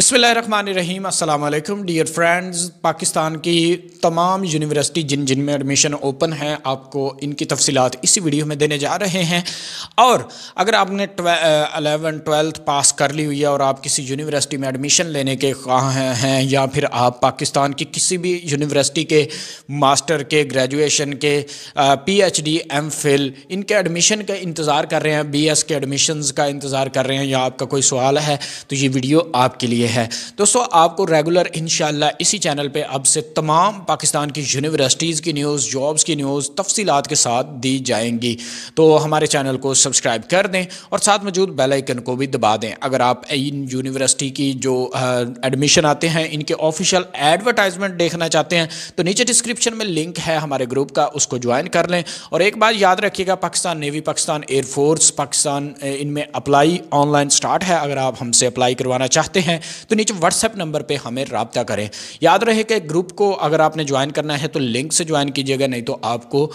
अस्सलाम अल्लाम dear friends Pakistan की तमाम यूनिवर्सिटी जिन जिन में एडमिशन ओपन है आपको इनकी तफसीत इसी वीडियो में देने जा रहे हैं और अगर आपने अलेवन ट्वेल्थ पास कर ली हुई है और आप किसी यूनिवर्सिटी में एडमिशन लेने के ख्वाह हैं या फिर आप पाकिस्तान की किसी भी यूनिवर्सिटी के मास्टर के ग्रेजुएशन के P H D M Phil इनके एडमिशन का इंतज़ार कर रहे हैं बी एस के एडमिशन का इंतज़ार कर रहे हैं या आपका कोई सवाल है तो ये वीडियो आपके लिए लिए है दोस्तों आपको रेगुलर इन इसी चैनल पर अब से तमाम पाकिस्तान की यूनिवर्सिटीज़ की न्यूज़ जॉब्स की न्यूज़ तफसीत के साथ दी जाएंगी तो हमारे चैनल को सब्सक्राइब कर दें और साथ मौजूद बेलाइकन को भी दबा दें अगर आप इन यूनिवर्सिटी की जो एडमिशन आते हैं इनके ऑफिशियल एडवर्टाइजमेंट देखना चाहते हैं तो नीचे डिस्क्रिप्शन में लिंक है हमारे ग्रुप का उसको ज्वाइन कर लें और एक बात याद रखिएगा पाकिस्तान नेवी पाकिस्तान एयरफोर्स पाकिस्तान इनमें अप्लाई ऑनलाइन स्टार्ट है अगर आप हमसे अप्लाई करवाना चाहते हैं तो नीचे व्हाट्सएप नंबर पर हमें रबता करें याद रहे कि ग्रुप को अगर आपने ज्वाइन करना है तो लिंक से ज्वाइन कीजिएगा नहीं तो आपको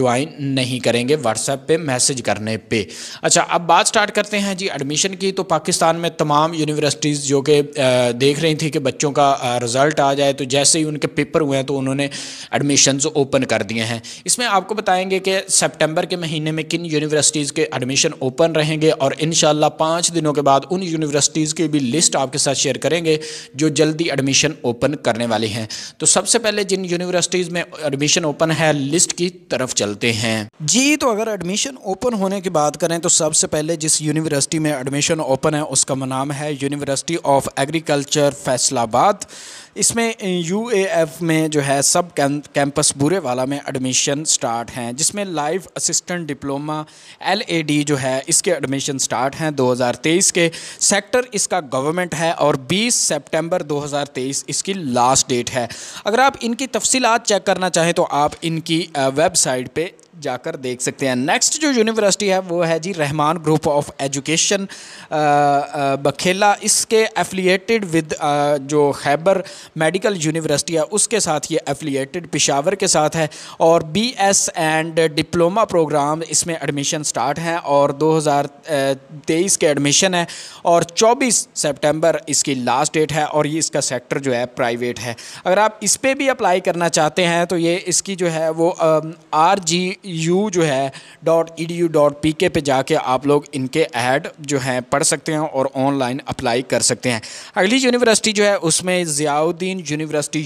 ज्वाइन नहीं करेंगे व्हाट्सएप पर मैसेज करने पर अच्छा अब बात स्टार्ट करते हैं जी एडमिशन की तो पाकिस्तान में तमाम यूनिवर्सिटीज़ जो कि देख रही थी कि बच्चों का रिज़ल्ट आ जाए तो जैसे ही उनके पेपर हुए हैं तो उन्होंने एडमिशन ओपन कर दिए हैं इसमें आपको बताएंगे कि सितंबर के महीने में किन यूनिवर्सिटीज़ के एडमिशन ओपन रहेंगे और इन शाला दिनों के बाद उन यूनिवर्सिटीज़ की भी लिस्ट आपके साथ शेयर करेंगे जो जल्दी एडमिशन ओपन करने वाले हैं तो सबसे पहले जिन यूनिवर्सिटीज़ में एडमिशन ओपन है लिस्ट की तरफ चलते हैं जी तो अगर एडमिशन ओपन होने की बात करें तो सबसे पहले जिस यूनिवर्सिटी में एडमिशन ओपन है उसका नाम है यूनिवर्सिटी ऑफ एग्रीकल्चर फैसलाबाद इसमें यू में जो है सब कैंपस बुरे वाला में एडमिशन स्टार्ट हैं जिसमें लाइफ असिस्टेंट डिप्लोमा एल जो है इसके एडमिशन स्टार्ट हैं 2023 के सेक्टर इसका गवर्नमेंट है और 20 सितंबर 2023 इसकी लास्ट डेट है अगर आप इनकी तफसीत चेक करना चाहें तो आप इनकी वेबसाइट पर जाकर देख सकते हैं नेक्स्ट जो यूनिवर्सिटी है वो है जी रहमान ग्रुप ऑफ एजुकेशन बखेला इसके एफिलिएटेड विद जो खैबर मेडिकल यूनिवर्सिटी है उसके साथ ये एफिलिएटेड पिशावर के साथ है और B S and diploma program इसमें एडमिशन स्टार्ट हैं और 2023 के एडमिशन है और 24 सितंबर इसकी लास्ट डेट है और ये इसका सेक्टर जो है प्राइवेट है अगर आप इस पर भी अप्लाई करना चाहते हैं तो ये इसकी जो है वो आर जी यू जो है dot E D U dot P K पे जाके आप लोग इनके ऐड जो हैं पढ़ सकते हैं और ऑनलाइन अप्लाई कर सकते हैं अगली यूनिवर्सिटी जो है उसमें Ziauddin university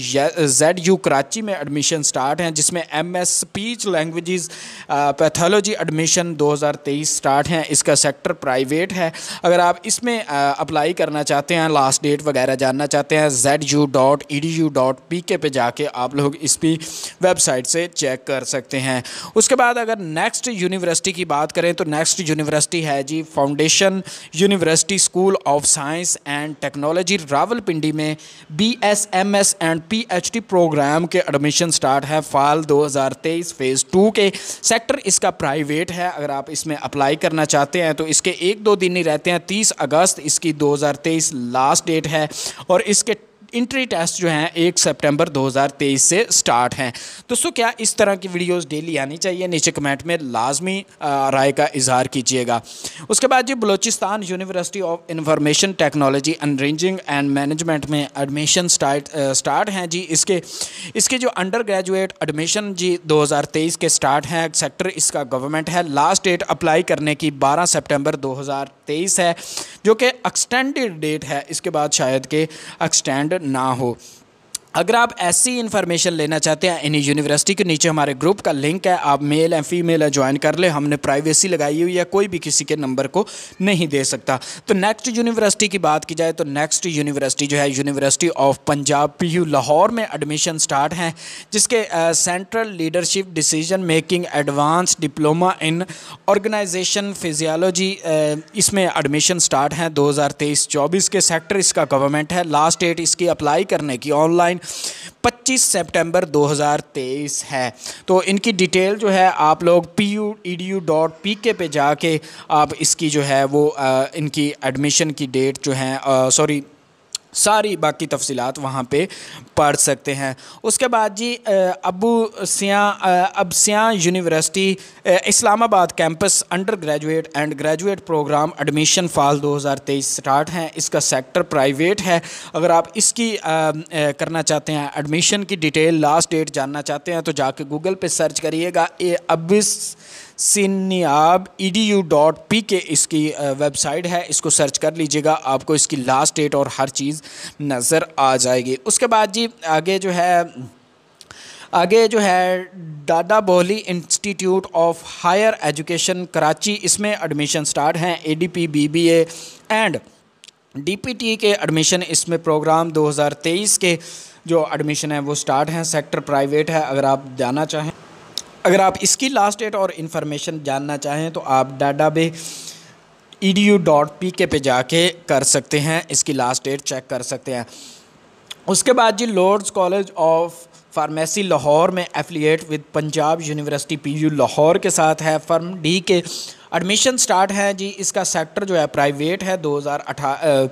Z U Karachi में एडमिशन स्टार्ट हैं जिसमें M S speech language pathology admission 2023 start हैं इसका सेक्टर प्राइवेट है अगर आप इसमें अप्लाई करना चाहते हैं लास्ट डेट वगैरह जानना चाहते हैं Z U dot E D U dot P K पे जाके आप लोग इस भी वेबसाइट से चेक कर सकते हैं उसके बाद अगर नेक्स्ट यूनिवर्सिटी की बात करें तो नेक्स्ट यूनिवर्सिटी है जी foundation university school of science and technology Rawalpindi में B S M S and P H D program के एडमिशन स्टार्ट है फाल 2023 फेज़ टू के सेक्टर इसका प्राइवेट है अगर आप इसमें अप्लाई करना चाहते हैं तो इसके एक दो दिन ही रहते हैं तीस अगस्त इसकी दो लास्ट डेट है और इसके इंट्री टेस्ट जो हैं एक सितंबर 2023 से स्टार्ट हैं दोस्तों क्या इस तरह की वीडियोस डेली आनी चाहिए नीचे कमेंट में लाजमी राय का इजहार कीजिएगा उसके बाद जी Balochistan university of information technology engineering and management में एडमिशन स्टार्ट स्टार्ट हैं जी इसके इसके जो अंडर ग्रेजुएट एडमिशन जी दो के स्टार्ट हैं सेक्टर इसका गवर्नमेंट है लास्ट डेट अप्लाई करने की बारह सेप्टेम्बर दो तेईस है जो कि एक्सटेंडेड डेट है इसके बाद शायद के एक्सटेंड ना हो अगर आप ऐसी इन्फॉर्मेशन लेना चाहते हैं इन्हीं यूनिवर्सिटी के नीचे हमारे ग्रुप का लिंक है आप मेल या फीमेल है ज्वाइन कर ले हमने प्राइवेसी लगाई हुई है कोई भी किसी के नंबर को नहीं दे सकता तो नेक्स्ट यूनिवर्सिटी की बात की जाए तो नेक्स्ट यूनिवर्सिटी जो है university of Punjab U Lahore में एडमिशन स्टार्ट हैं जिसके central leadership decision making advance diploma in organization physiology इसमें एडमिशन स्टार्ट हैं तेईस चौबीस के सेक्टर इसका गवर्नमेंट है लास्ट डेट इसकी अप्लाई करने की ऑनलाइन 25 सितंबर 2023 है तो इनकी डिटेल जो है आप लोग P U E D U dot P K पे जाके आप इसकी जो है वो आ, इनकी एडमिशन की डेट जो है सॉरी सारी बाकी तफसीत वहाँ पे पढ़ सकते हैं उसके बाद जी Abasyn Abasyn university Islamabad campus undergraduate and graduate program admission fall 2023 start हैं इसका सेक्टर प्राइवेट है अगर आप इसकी आ, आ, करना चाहते हैं एडमिशन की डिटेल लास्ट डेट जानना चाहते हैं तो जाके गूगल पे सर्च करिएगा ए अबिस सिन्याब E D U dot P K इसकी वेबसाइट है इसको सर्च कर लीजिएगा आपको इसकी लास्ट डेट और हर चीज़ नज़र आ जाएगी उसके बाद जी आगे जो है आगे जो है डाडा बोहली institute of higher education Karachi इसमें एडमिशन स्टार्ट हैं A D P B B D and T के एडमिशन इसमें प्रोग्राम 2023 के जो एडमिशन है वो स्टार्ट हैं सेक्टर प्राइवेट है अगर आप जाना चाहें अगर आप इसकी लास्ट डेट और इन्फॉर्मेशन जानना चाहें तो आप Dadabhoy E D U dot P K पे जाके कर सकते हैं इसकी लास्ट डेट चेक कर सकते हैं उसके बाद जी Lords college of pharmacy Lahore में affiliate with Punjab university P U Lahore के साथ है फर्म डी के एडमिशन स्टार्ट हैं जी इसका सेक्टर जो है प्राइवेट है दो हज़ार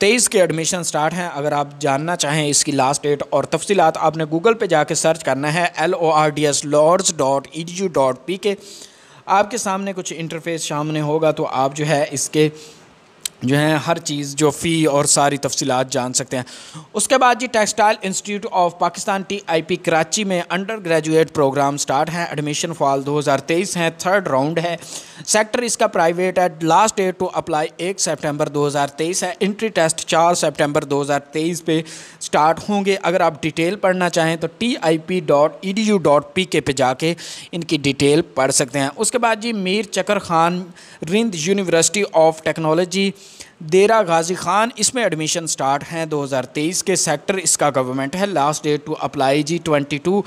तेईस के एडमिशन स्टार्ट हैं अगर आप जानना चाहें इसकी लास्ट डेट और तफसीत आपने गूगल पे जाके सर्च करना है L O R D S Lords dot E D U dot P K आपके सामने कुछ इंटरफेस सामने होगा तो आप जो है इसके जो है हर चीज़ जो फ़ी और सारी तफसीत जान सकते हैं उसके बाद जी textile institute of Pakistan T I P Karachi में अंडर ग्रेजुएट प्रोग्राम स्टार्ट हैं एडमिशन फॉल 2023 हैं थर्ड राउंड है सेक्टर इसका प्राइवेट है लास्ट डेट टू अप्लाई एक सितंबर 2023 है इंट्री टेस्ट चार सितंबर 2023 पे स्टार्ट होंगे अगर आप डिटेल पढ़ना चाहें तो T I P dot E D U dot P K पे जाके इनकी डिटेल पढ़ सकते हैं उसके बाद जी Mir Chakar Khan Rind university of technology Dera Ghazi Khan इसमें एडमिशन स्टार्ट हैं 2023 के सेक्टर इसका गवर्नमेंट है लास्ट डेट टू अप्लाई जी 22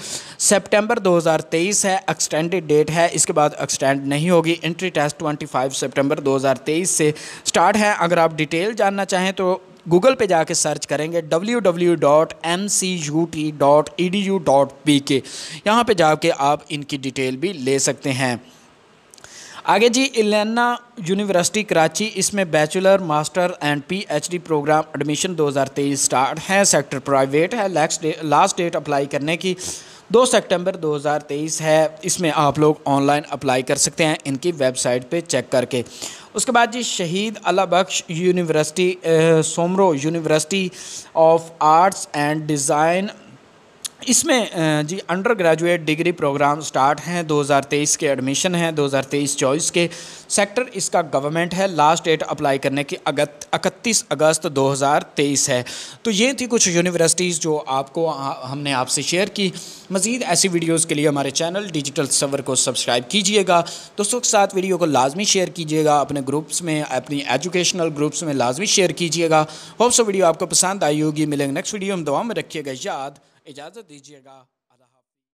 सितंबर 2023 है एक्सटेंडेड डेट है इसके बाद एक्सटेंड नहीं होगी एंट्री टेस्ट 25 सितंबर 2023 से स्टार्ट है अगर आप डिटेल जानना चाहें तो गूगल पे जाके सर्च करेंगे W W dot M C U T dot E D U dot P K यहाँ पर जाके आप इनकी डिटेल भी ले सकते हैं आगे जी इलेना यूनिवर्सिटी कराची इसमें bachelor master and PhD program admission 2023 start है सेक्टर प्राइवेट है last day last date apply करने की दो सितंबर 2023 है इसमें आप लोग ऑनलाइन अप्लाई कर सकते हैं इनकी वेबसाइट पे चेक करके उसके बाद जी Shaheed Allahbux university Soomro university of arts and design इसमें जी undergraduate degree program start हैं 2023 के एडमिशन हैं 2023 चॉइस के सेक्टर इसका गवर्नमेंट है लास्ट डेट अप्लाई करने की अगत इकतीस अगस्त 2023 है तो ये थी कुछ यूनिवर्सिटीज़ जो आपको हमने आपसे शेयर की मज़ीद ऐसी वीडियोज़ के लिए हमारे चैनल डिजिटल सवर को सब्सक्राइब कीजिएगा दोस्तों के साथ वीडियो को लाजमी शेयर कीजिएगा अपने ग्रुप्स में अपनी एजुकेशनल ग्रुप्स में लाजमी शेयर कीजिएगा होप सो वीडियो आपको पसंद आई होगी मिलेंगे नेक्स्ट वीडियो हम दवा में रखिएगा याद 一、家长，第一，个。